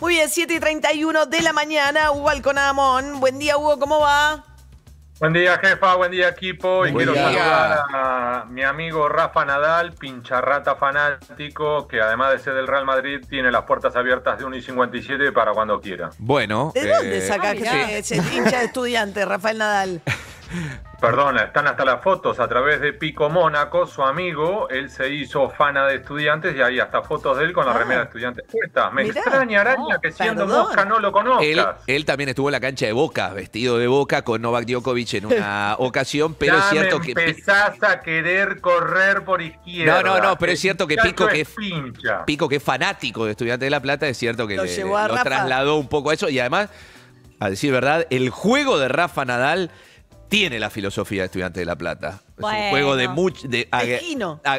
Muy bien, 7 y 31 de la mañana, Hugo Alconamón. Buen día, Hugo, ¿cómo va? Buen día, jefa, buen día, equipo. y quiero saludar a mi amigo Rafa Nadal, pincharrata fanático, que además de ser del Real Madrid, tiene las puertas abiertas de 1 y 57 para cuando quiera. Bueno. ¿De dónde eh, saca ah, ese que estudiante, Rafael Nadal? Perdón, están hasta las fotos a través de Pico Mónaco, su amigo. Él se hizo fana de estudiantes y hay hasta fotos de él con la ah. remera de estudiantes puesta. Me extraña, Araña, que siendo perdón. no lo conozcas. Él, también estuvo en la cancha de Boca, vestido de Boca con Novak Djokovic en una ocasión, pero es cierto que empezás a querer correr por izquierda. No, no, no, pero es cierto que Pico, que es, Pico, que fanático de Estudiantes de La Plata, es cierto que lo, lo trasladó un poco a eso y además. A decir verdad, el juego de Rafa Nadal tiene la filosofía de Estudiante de La Plata. Es un juego de mucho. De, ah,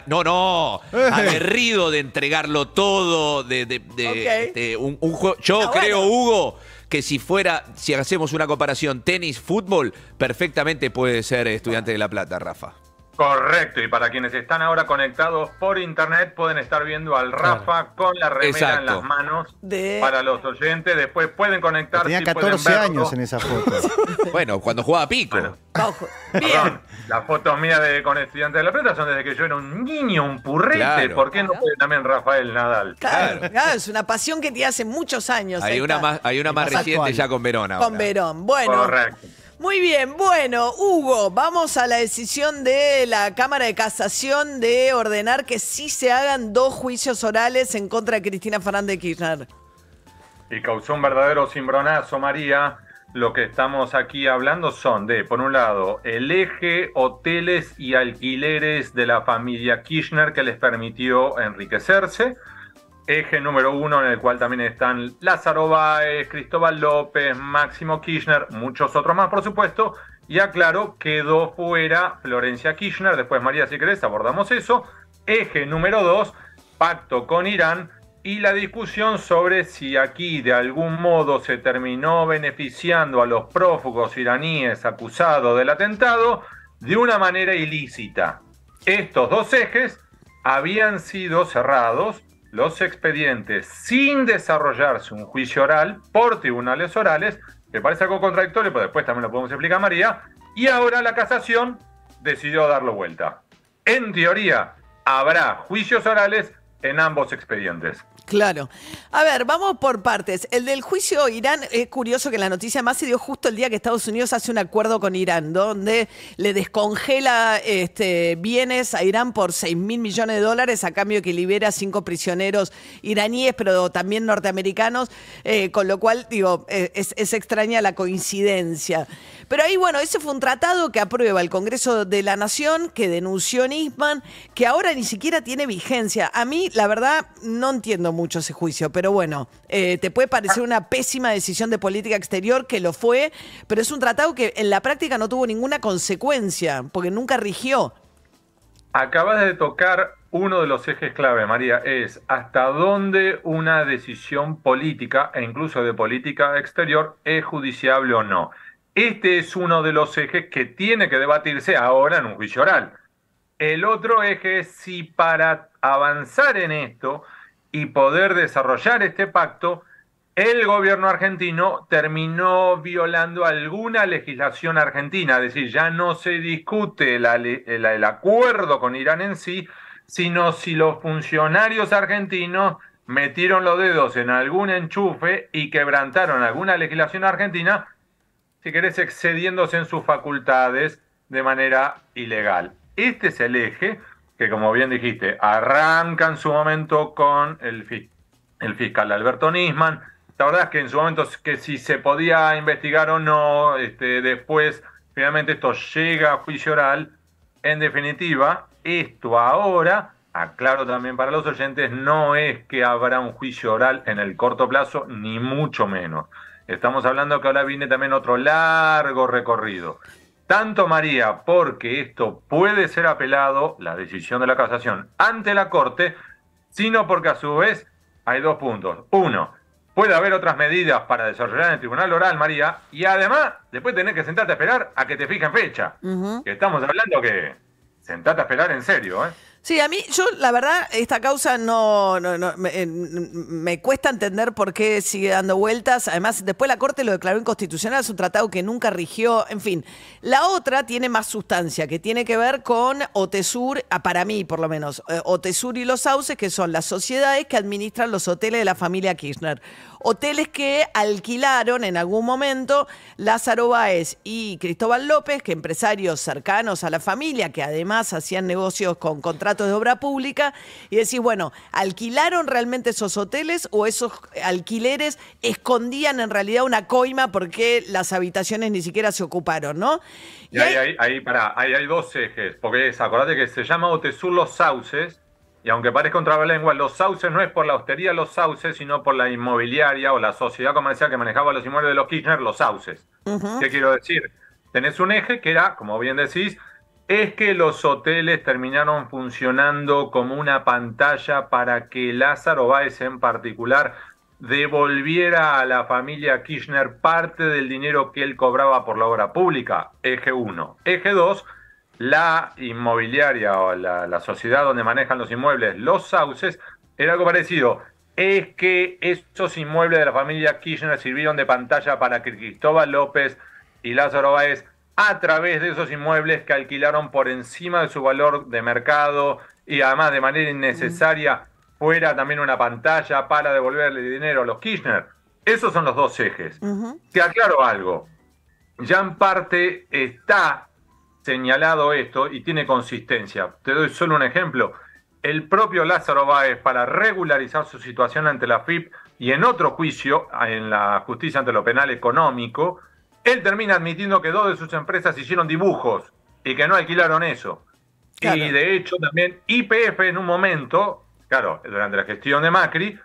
no, no. aguerrido de entregarlo todo. De, este, un, juego. Yo ah, creo, Hugo, que si fuera, si hacemos una comparación tenis-fútbol, perfectamente puede ser Estudiante de La Plata, Rafa. Correcto, y para quienes están ahora conectados por internet pueden estar viendo al Rafa con la remera en las manos para los oyentes, después pueden conectar Tenía 14 años en esa foto. bueno, cuando jugaba pico. las fotos mías de, con estudiantes de la plata son desde que yo era un niño, un purrete. ¿Por qué no fue también Rafael Nadal? Claro, es una pasión que tiene hace muchos años. Hay una más, hay una más reciente ya con Verón Con Verón, bueno. Correcto. Muy bien, bueno, Hugo, vamos a la decisión de la Cámara de Casación de ordenar que sí se hagan dos juicios orales en contra de Cristina Fernández Kirchner. Y causó un verdadero cimbronazo, María. Lo que estamos aquí hablando son de, por un lado, el eje, hoteles y alquileres de la familia Kirchner que les permitió enriquecerse eje número uno en el cual también están Lázaro Báez, Cristóbal López, Máximo Kirchner, muchos otros más, por supuesto. Y aclaro, quedó fuera Florencia Kirchner. Después, María, si abordamos eso. Eje número dos, pacto con Irán. Y la discusión sobre si aquí de algún modo se terminó beneficiando a los prófugos iraníes acusados del atentado de una manera ilícita. Estos dos ejes habían sido cerrados los expedientes sin desarrollarse un juicio oral por tribunales orales, que parece algo contradictorio, pero después también lo podemos explicar María, y ahora la casación decidió darlo vuelta. En teoría, habrá juicios orales en ambos expedientes. Claro. A ver, vamos por partes. El del juicio Irán, es curioso que la noticia más se dio justo el día que Estados Unidos hace un acuerdo con Irán, donde le descongela este, bienes a Irán por 6 mil millones de dólares a cambio que libera cinco prisioneros iraníes, pero también norteamericanos, eh, con lo cual, digo, eh, es extraña la coincidencia. Pero ahí, bueno, ese fue un tratado que aprueba el Congreso de la Nación, que denunció Nisman, que ahora ni siquiera tiene vigencia. A mí, la verdad, no entiendo mucho ese juicio, pero bueno, eh, te puede parecer una pésima decisión de política exterior, que lo fue, pero es un tratado que en la práctica no tuvo ninguna consecuencia, porque nunca rigió. Acabas de tocar uno de los ejes clave, María, es hasta dónde una decisión política e incluso de política exterior es judiciable o no. Este es uno de los ejes que tiene que debatirse ahora en un juicio oral. El otro eje es si para avanzar en esto y poder desarrollar este pacto, el gobierno argentino terminó violando alguna legislación argentina, es decir, ya no se discute el acuerdo con Irán en sí, sino si los funcionarios argentinos metieron los dedos en algún enchufe y quebrantaron alguna legislación argentina si querés, excediéndose en sus facultades de manera ilegal. Este es el eje que, como bien dijiste, arranca en su momento con el, el fiscal Alberto Nisman. La verdad es que en su momento, que si se podía investigar o no, este, después, finalmente esto llega a juicio oral. En definitiva, esto ahora, aclaro también para los oyentes, no es que habrá un juicio oral en el corto plazo, ni mucho menos. Estamos hablando que ahora viene también otro largo recorrido. Tanto María, porque esto puede ser apelado, la decisión de la casación, ante la Corte, sino porque a su vez hay dos puntos. Uno, puede haber otras medidas para desarrollar en el tribunal oral, María, y además después tenés que sentarte a esperar a que te fijen fecha. estamos hablando que sentarte a esperar en serio, ¿eh? Sí, a mí, yo, la verdad, esta causa no, eh, me, cuesta entender por qué sigue dando vueltas. Además, después la Corte lo declaró inconstitucional, es un tratado que nunca rigió. En fin, la otra tiene más sustancia, que tiene que ver con OTESUR, ah, para mí por lo menos, eh, OTESUR y los sauces, que son las sociedades que administran los hoteles de la familia Kirchner hoteles que alquilaron en algún momento Lázaro Báez y Cristóbal López, que empresarios cercanos a la familia, que además hacían negocios con contratos de obra pública, y decís, bueno, ¿alquilaron realmente esos hoteles o esos alquileres escondían en realidad una coima porque las habitaciones ni siquiera se ocuparon, ¿no? Y, ahí, hay, ahí, hay dos ejes, porque es, acordate que se llama Otesur Los Sauces, y aunque parezca un trabalengua, los sauces no es por la hostería Los Sauces, sino por la inmobiliaria o la sociedad comercial que manejaba los inmuebles de los Kirchner, Los Sauces. ¿Qué quiero decir? Tenés un eje que era, como bien decís, es que los hoteles terminaron funcionando como una pantalla para que Lázaro Báez en particular devolviera a la familia Kirchner parte del dinero que él cobraba por la obra pública, eje 1. Eje 2, la inmobiliaria o la, sociedad donde manejan los inmuebles, los sauces, era algo parecido es que esos inmuebles de la familia Kirchner sirvieron de pantalla para que Cristóbal López y Lázaro Báez, a través de esos inmuebles que alquilaron por encima de su valor de mercado y además de manera innecesaria, fuera también una pantalla para devolverle dinero a los Kirchner. Esos son los dos ejes. Te aclaro algo. Ya en parte está señalado esto y tiene consistencia. Te doy solo un ejemplo. El propio Lázaro Báez, para regularizar su situación ante la FIP y en otro juicio, en la justicia ante lo penal económico, él termina admitiendo que dos de sus empresas hicieron dibujos y que no alquilaron eso. Y de hecho también IPF en un momento, claro, durante la gestión de Macri,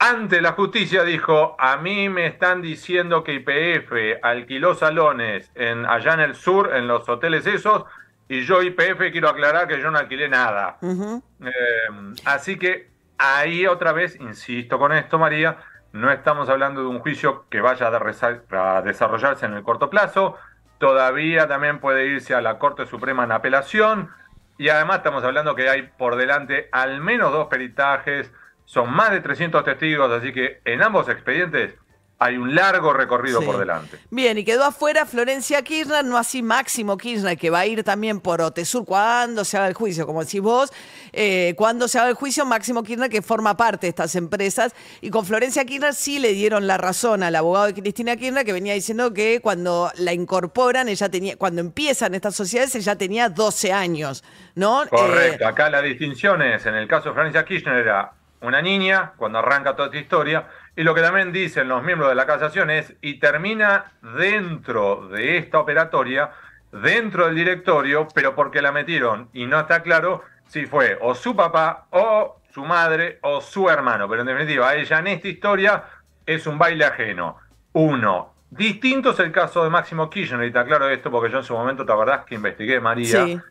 ante la justicia dijo, a mí me están diciendo que IPF alquiló salones en, allá en el sur, en los hoteles esos, y yo IPF quiero aclarar que yo no alquilé nada. Em, así que ahí otra vez, insisto con esto María, no estamos hablando de un juicio que vaya a desarrollarse en el corto plazo, todavía también puede irse a la Corte Suprema en apelación, y además estamos hablando que hay por delante al menos dos peritajes, son más de 300 testigos, así que en ambos expedientes hay un largo recorrido por delante. Bien, y quedó afuera Florencia Kirchner, no así Máximo Kirchner, que va a ir también por Otesur cuando se haga el juicio, como decís vos, eh, cuando se haga el juicio, Máximo Kirchner, que forma parte de estas empresas, y con Florencia Kirchner sí le dieron la razón al abogado de Cristina Kirchner, que venía diciendo que cuando la incorporan, ella tenía, cuando empiezan estas sociedades, ella tenía 12 años, ¿no? Correcto, eh, acá la distinción es, en el caso de Florencia Kirchner era una niña cuando arranca toda esta historia. Y lo que también dicen los miembros de la casación es, y termina dentro de esta operatoria, dentro del directorio, pero porque la metieron y no está claro si fue o su papá o su madre o su hermano. Pero en definitiva, ella en esta historia es un baile ajeno. Uno. Distinto es el caso de Máximo Kirchner, y está claro esto porque yo en su momento, te es que investigué, María,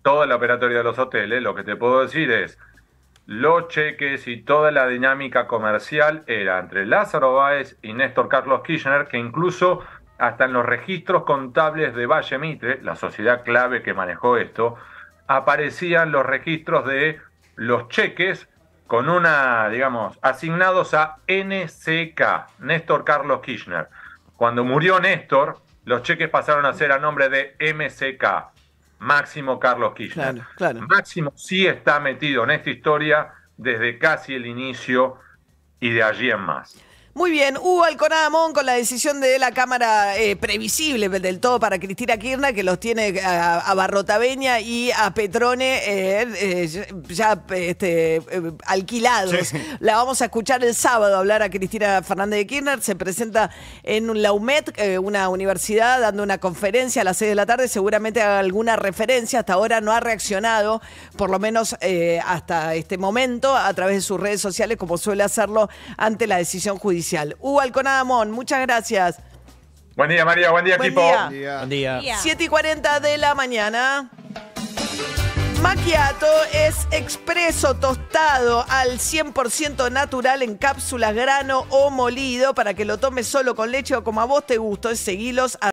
toda la operatoria de los hoteles. Lo que te puedo decir es, los cheques y toda la dinámica comercial era entre Lázaro Báez y Néstor Carlos Kirchner, que incluso hasta en los registros contables de Valle Mitre, la sociedad clave que manejó esto, aparecían los registros de los cheques con una, digamos, asignados a NCK, Néstor Carlos Kirchner. Cuando murió Néstor, los cheques pasaron a ser a nombre de MCK. Máximo Carlos Kirchner. Máximo sí está metido en esta historia desde casi el inicio y de allí en más. Muy bien, hubo Amón con la decisión de la Cámara eh, previsible del todo para Cristina Kirchner, que los tiene a, Barrotaveña y a Petrone eh, eh, ya este, alquilados. La vamos a escuchar el sábado hablar a Cristina Fernández de Kirchner. Se presenta en la UMED, una universidad, dando una conferencia a las seis de la tarde. Seguramente haga alguna referencia. Hasta ahora no ha reaccionado, por lo menos hasta este momento, a través de sus redes sociales, como suele hacerlo ante la decisión judicial oficial. Hugo Mon, muchas gracias. Buen día, María. Buen día, equipo. Buen día. Buen 7 y 40 de la mañana. Macchiato es expreso tostado al 100% natural en cápsulas grano o molido para que lo tomes solo con leche o como a vos te gustó. Seguilos a